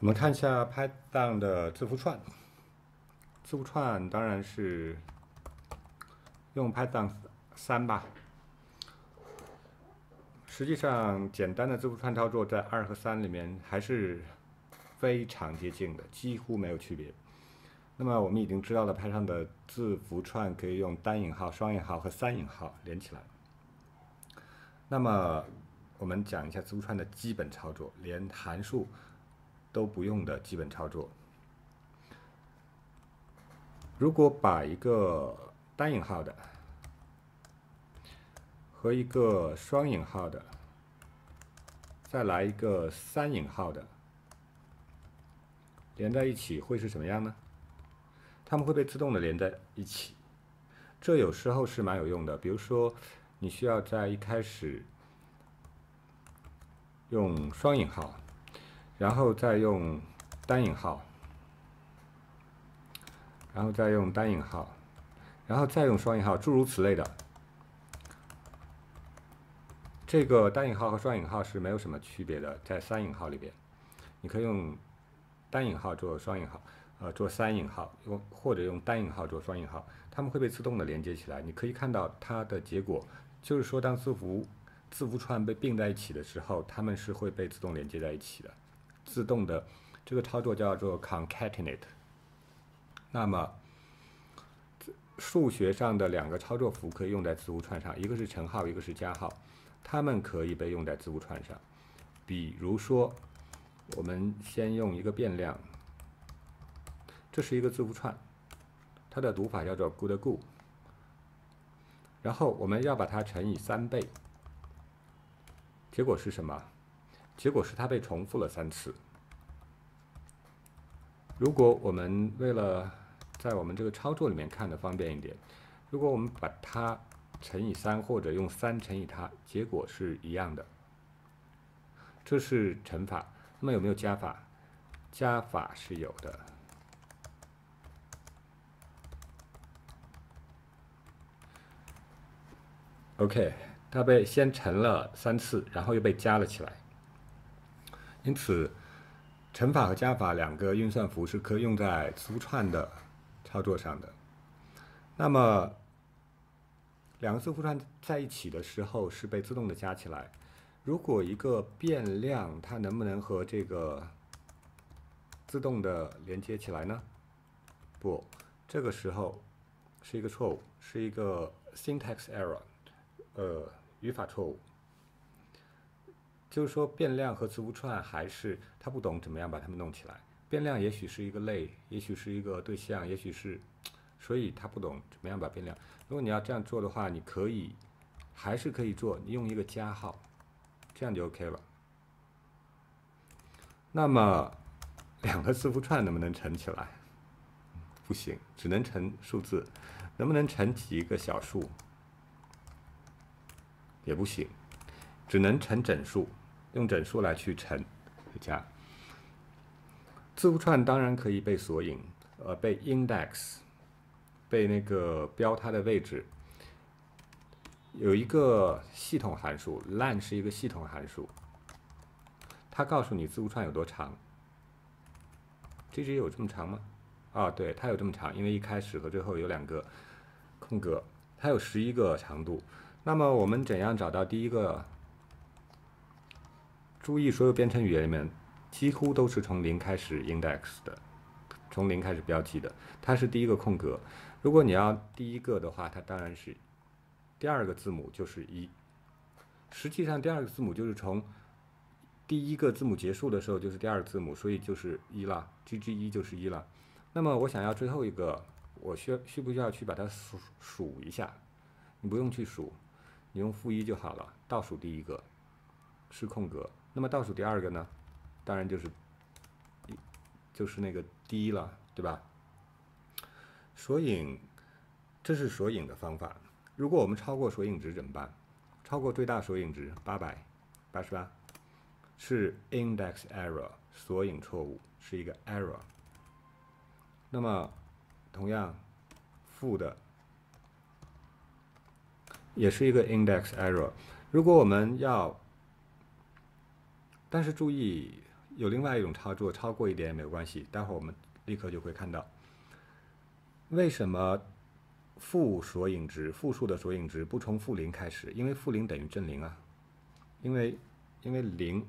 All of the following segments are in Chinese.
我们看一下 Python 的字符串。字符串当然是用 Python 三吧。实际上，简单的字符串操作在二和三里面还是非常接近的，几乎没有区别。那么我们已经知道了 Python 的字符串可以用单引号、双引号和三引号连起来。那么我们讲一下字符串的基本操作，连函数。都不用的基本操作。如果把一个单引号的和一个双引号的，再来一个三引号的连在一起，会是什么样呢？它们会被自动的连在一起。这有时候是蛮有用的。比如说，你需要在一开始用双引号。然后再用单引号，然后再用单引号，然后再用双引号，诸如此类的。这个单引号和双引号是没有什么区别的，在三引号里边，你可以用单引号做双引号，呃，做三引号用或者用单引号做双引号，它们会被自动的连接起来。你可以看到它的结果，就是说当字符字符串被并在一起的时候，它们是会被自动连接在一起的。自动的这个操作叫做 concatenate。那么数学上的两个操作符可以用在字符串上，一个是乘号，一个是加号，它们可以被用在字符串上。比如说，我们先用一个变量，这是一个字符串，它的读法叫做 good goo。然后我们要把它乘以三倍，结果是什么？结果是它被重复了三次。如果我们为了在我们这个操作里面看的方便一点，如果我们把它乘以三或者用三乘以它，结果是一样的。这是乘法，那么有没有加法？加法是有的。OK，它被先乘了三次，然后又被加了起来。因此，乘法和加法两个运算符是可用在字符串的操作上的。那么，两个字符串在一起的时候是被自动的加起来。如果一个变量它能不能和这个自动的连接起来呢？不，这个时候是一个错误，是一个 syntax error，呃，语法错误。就是说，变量和字符串还是他不懂怎么样把它们弄起来。变量也许是一个类，也许是一个对象，也许是，所以他不懂怎么样把变量。如果你要这样做的话，你可以还是可以做，你用一个加号，这样就 OK 了。那么两个字符串能不能乘起来？不行，只能乘数字。能不能乘几个小数？也不行，只能乘整数。用整数来去乘、加。字符串当然可以被索引，呃，被 index，被那个标它的位置。有一个系统函数 l a n 是一个系统函数，它告诉你字符串有多长。这只有这么长吗？啊，对，它有这么长，因为一开始和最后有两个空格，它有十一个长度。那么我们怎样找到第一个？注意，所有编程语言里面几乎都是从零开始 index 的，从零开始标记的。它是第一个空格。如果你要第一个的话，它当然是第二个字母就是一。实际上，第二个字母就是从第一个字母结束的时候就是第二个字母，所以就是一啦。G G 一就是一啦。那么我想要最后一个，我需要需不需要去把它数数一下？你不用去数，你用负一就好了。倒数第一个是空格。那么倒数第二个呢？当然就是，就是那个低了，对吧？索引，这是索引的方法。如果我们超过索引值怎么办？超过最大索引值八百八十八，是 index error 索引错误，是一个 error。那么，同样负的也是一个 index error。如果我们要但是注意，有另外一种操作，超过一点也没有关系。待会儿我们立刻就会看到，为什么负索引值、负数的索引值不从负零开始？因为负零等于正零啊。因为因为零，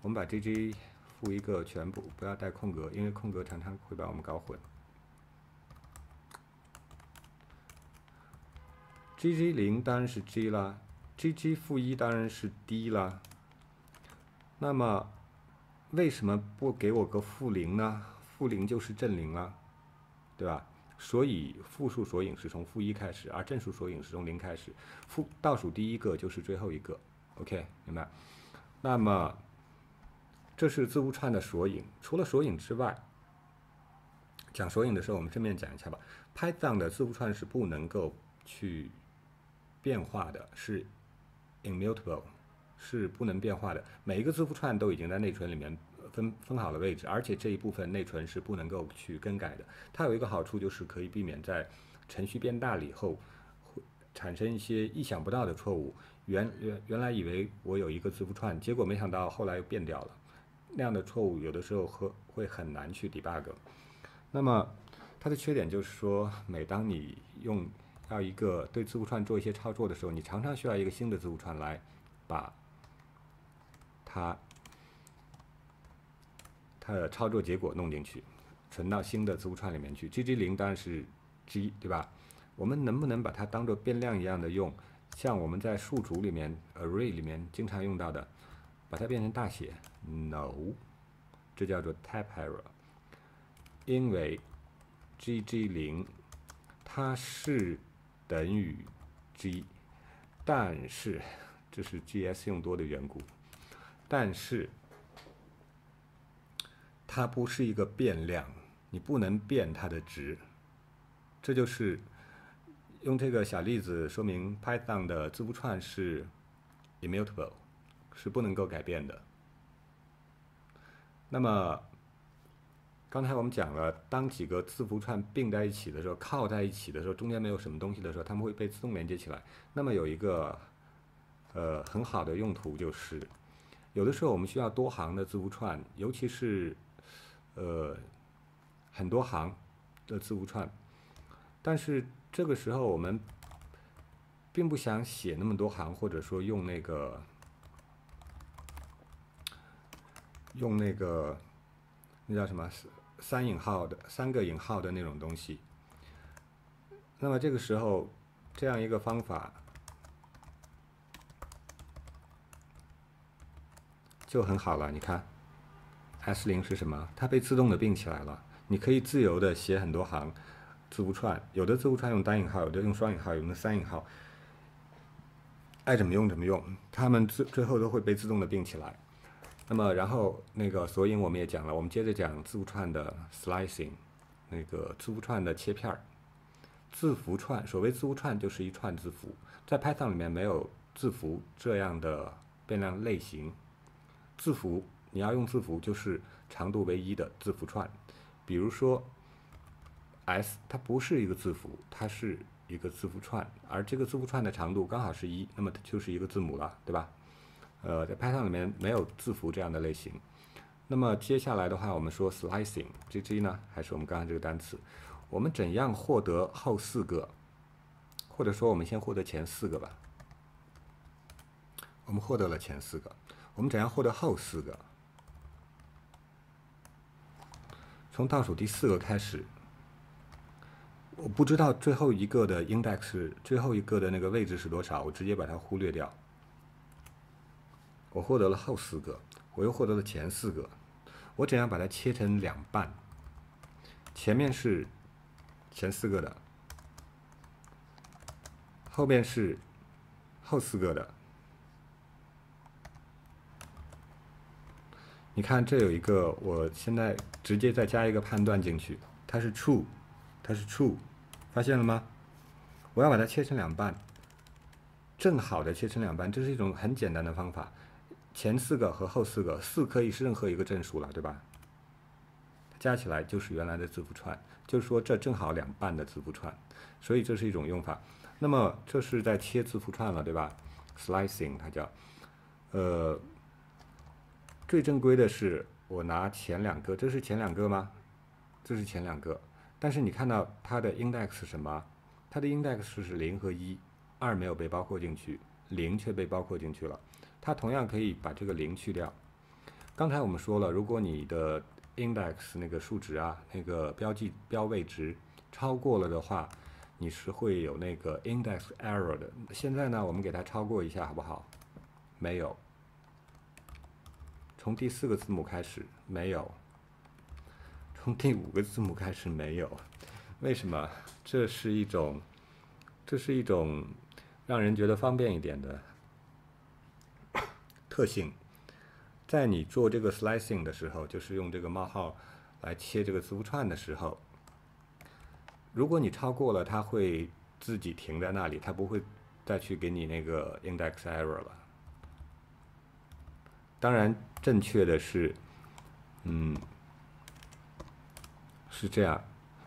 我们把 J J 负一个全部不要带空格，因为空格常常会把我们搞混。G G 零当然是 G 啦 g G 负一当然是 D 啦。那么为什么不给我个负零呢？负零就是正零啊，对吧？所以负数索引是从负一开始，而正数索引是从零开始。负倒数第一个就是最后一个。OK，明白？那么这是字符串的索引。除了索引之外，讲索引的时候，我们顺便讲一下吧。Python 的字符串是不能够去变化的，是 immutable。是不能变化的，每一个字符串都已经在内存里面分分好了位置，而且这一部分内存是不能够去更改的。它有一个好处就是可以避免在程序变大了以后会产生一些意想不到的错误。原原原来以为我有一个字符串，结果没想到后来又变掉了，那样的错误有的时候会会很难去 debug。那么它的缺点就是说，每当你用到一个对字符串做一些操作的时候，你常常需要一个新的字符串来把。它它的操作结果弄进去，存到新的字符串里面去。G G 零当然是 G 对吧？我们能不能把它当做变量一样的用？像我们在数组里面、array 里面经常用到的，把它变成大写 NO，这叫做 Type Error，因为 G G 零它是等于 G，但是这是 G S 用多的缘故。但是，它不是一个变量，你不能变它的值。这就是用这个小例子说明 Python 的字符串是 immutable，是不能够改变的。那么，刚才我们讲了，当几个字符串并在一起的时候，靠在一起的时候，中间没有什么东西的时候，它们会被自动连接起来。那么有一个呃很好的用途就是。有的时候我们需要多行的字符串，尤其是呃很多行的字符串，但是这个时候我们并不想写那么多行，或者说用那个用那个那叫什么三引号的三个引号的那种东西。那么这个时候，这样一个方法。就很好了。你看，s 零是什么？它被自动的并起来了。你可以自由的写很多行字符串，有的字符串用单引号，有的用双引号，有的三引号，爱怎么用怎么用。它们最最后都会被自动的并起来。那么，然后那个索引我们也讲了，我们接着讲字符串的 slicing，那个字符串的切片儿。字符串，所谓字符串就是一串字符，在 Python 里面没有字符这样的变量类型。字符，你要用字符就是长度为一的字符串，比如说，s 它不是一个字符，它是一个字符串，而这个字符串的长度刚好是一，那么它就是一个字母了，对吧？呃，在 Python 里面没有字符这样的类型。那么接下来的话，我们说 slicing，这这呢还是我们刚刚这个单词，我们怎样获得后四个？或者说我们先获得前四个吧？我们获得了前四个。我们怎样获得后四个？从倒数第四个开始，我不知道最后一个的 index，最后一个的那个位置是多少，我直接把它忽略掉。我获得了后四个，我又获得了前四个，我怎样把它切成两半？前面是前四个的，后面是后四个的。你看，这有一个，我现在直接再加一个判断进去，它是 true，它是 true，发现了吗？我要把它切成两半，正好的切成两半，这是一种很简单的方法。前四个和后四个，四可以是任何一个正数了，对吧？加起来就是原来的字符串，就是说这正好两半的字符串，所以这是一种用法。那么这是在切字符串了，对吧？Slicing 它叫，呃。最正规的是我拿前两个，这是前两个吗？这是前两个，但是你看到它的 index 是什么？它的 index 是零和一，二没有被包括进去，零却被包括进去了。它同样可以把这个零去掉。刚才我们说了，如果你的 index 那个数值啊，那个标记标位值超过了的话，你是会有那个 index error 的。现在呢，我们给它超过一下，好不好？没有。从第四个字母开始没有，从第五个字母开始没有，为什么？这是一种，这是一种让人觉得方便一点的特性。在你做这个 slicing 的时候，就是用这个冒号来切这个字符串的时候，如果你超过了，它会自己停在那里，它不会再去给你那个 index error 了。当然，正确的是，嗯，是这样，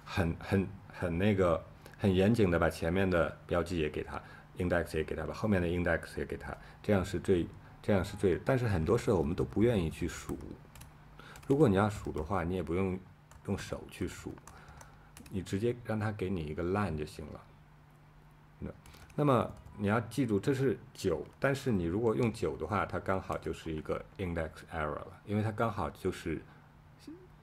很、很、很那个，很严谨的把前面的标记也给他，index 也给他，把后面的 index 也给他，这样是最，这样是最。但是很多时候我们都不愿意去数，如果你要数的话，你也不用用手去数，你直接让他给你一个 l i n 就行了。那，那么。你要记住，这是九。但是你如果用九的话，它刚好就是一个 index error 了，因为它刚好就是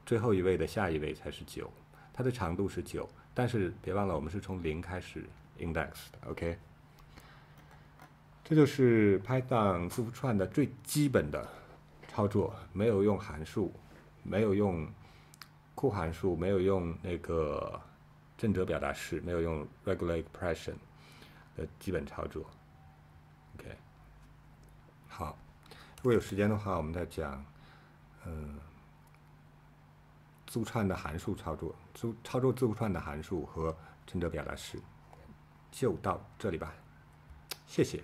最后一位的下一位才是九，它的长度是九。但是别忘了，我们是从零开始 i n d e x 的 OK？这就是 Python 字符串的最基本的操作，没有用函数，没有用库函数，没有用那个正则表达式，没有用 regular expression。的基本操作，OK，好，如果有时间的话，我们再讲，嗯，字符串的函数操作，操操作字符串的函数和乘者表达式，就到这里吧，谢谢。